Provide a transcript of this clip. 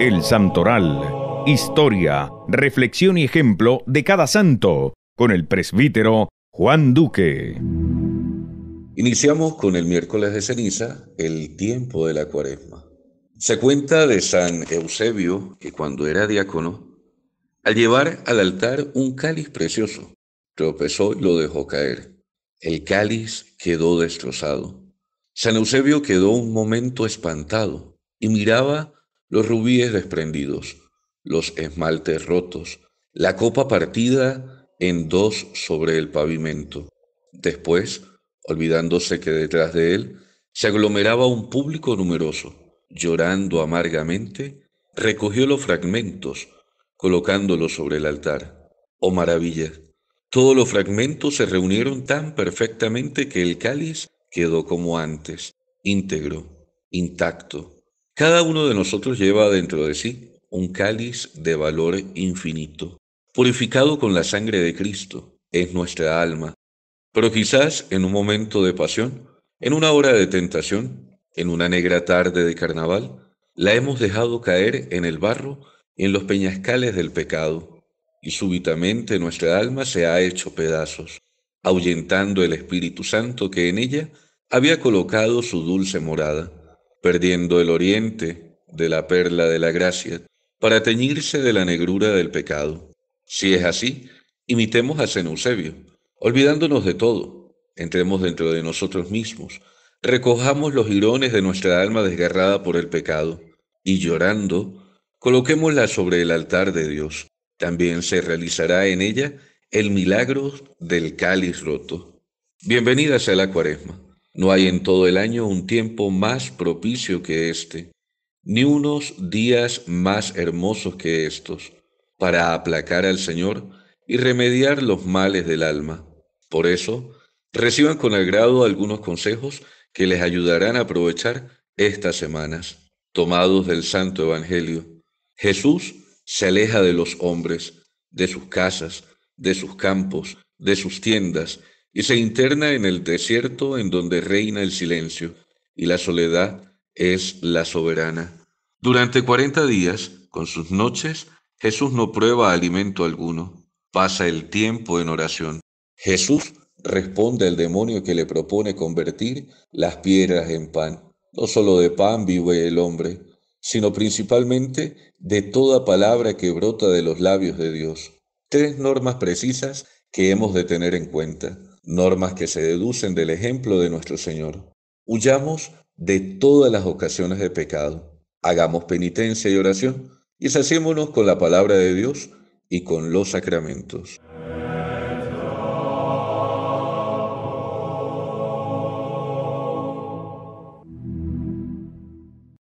El Santoral. Historia, reflexión y ejemplo de cada santo, con el presbítero Juan Duque. Iniciamos con el miércoles de ceniza, el tiempo de la cuaresma. Se cuenta de San Eusebio que cuando era diácono, al llevar al altar un cáliz precioso, tropezó y lo dejó caer. El cáliz quedó destrozado. San Eusebio quedó un momento espantado y miraba los rubíes desprendidos, los esmaltes rotos, la copa partida en dos sobre el pavimento. Después, olvidándose que detrás de él se aglomeraba un público numeroso, llorando amargamente, recogió los fragmentos, colocándolos sobre el altar. ¡Oh maravilla! Todos los fragmentos se reunieron tan perfectamente que el cáliz quedó como antes, íntegro, intacto. Cada uno de nosotros lleva dentro de sí un cáliz de valor infinito, purificado con la sangre de Cristo, es nuestra alma. Pero quizás en un momento de pasión, en una hora de tentación, en una negra tarde de carnaval, la hemos dejado caer en el barro, y en los peñascales del pecado, y súbitamente nuestra alma se ha hecho pedazos, ahuyentando el Espíritu Santo que en ella había colocado su dulce morada, perdiendo el oriente de la perla de la gracia, para teñirse de la negrura del pecado. Si es así, imitemos a Cenusebio, olvidándonos de todo, entremos dentro de nosotros mismos, recojamos los jirones de nuestra alma desgarrada por el pecado, y llorando, coloquémosla sobre el altar de Dios. También se realizará en ella el milagro del cáliz roto. Bienvenida sea la cuaresma. No hay en todo el año un tiempo más propicio que este, ni unos días más hermosos que estos, para aplacar al Señor y remediar los males del alma. Por eso, reciban con agrado algunos consejos que les ayudarán a aprovechar estas semanas. Tomados del Santo Evangelio, Jesús se aleja de los hombres, de sus casas, de sus campos, de sus tiendas, y se interna en el desierto en donde reina el silencio y la soledad es la soberana. Durante cuarenta días, con sus noches, Jesús no prueba alimento alguno, pasa el tiempo en oración. Jesús responde al demonio que le propone convertir las piedras en pan. No solo de pan vive el hombre, sino principalmente de toda palabra que brota de los labios de Dios. Tres normas precisas que hemos de tener en cuenta normas que se deducen del ejemplo de nuestro Señor. Huyamos de todas las ocasiones de pecado, hagamos penitencia y oración y saciémonos con la palabra de Dios y con los sacramentos.